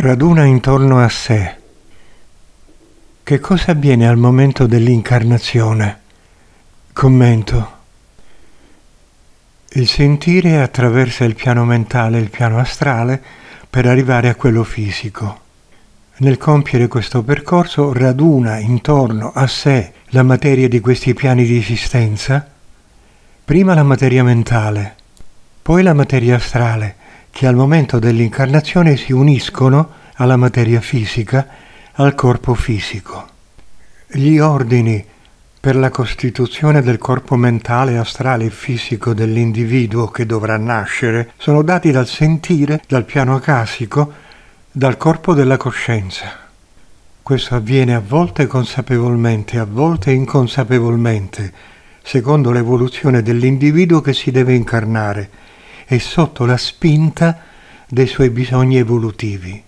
raduna intorno a sé. Che cosa avviene al momento dell'incarnazione? Commento. Il sentire attraversa il piano mentale e il piano astrale per arrivare a quello fisico. Nel compiere questo percorso raduna intorno a sé la materia di questi piani di esistenza, prima la materia mentale, poi la materia astrale, che al momento dell'incarnazione si uniscono alla materia fisica, al corpo fisico. Gli ordini per la costituzione del corpo mentale, astrale e fisico dell'individuo che dovrà nascere sono dati dal sentire, dal piano acasico, dal corpo della coscienza. Questo avviene a volte consapevolmente, a volte inconsapevolmente, secondo l'evoluzione dell'individuo che si deve incarnare e sotto la spinta dei suoi bisogni evolutivi.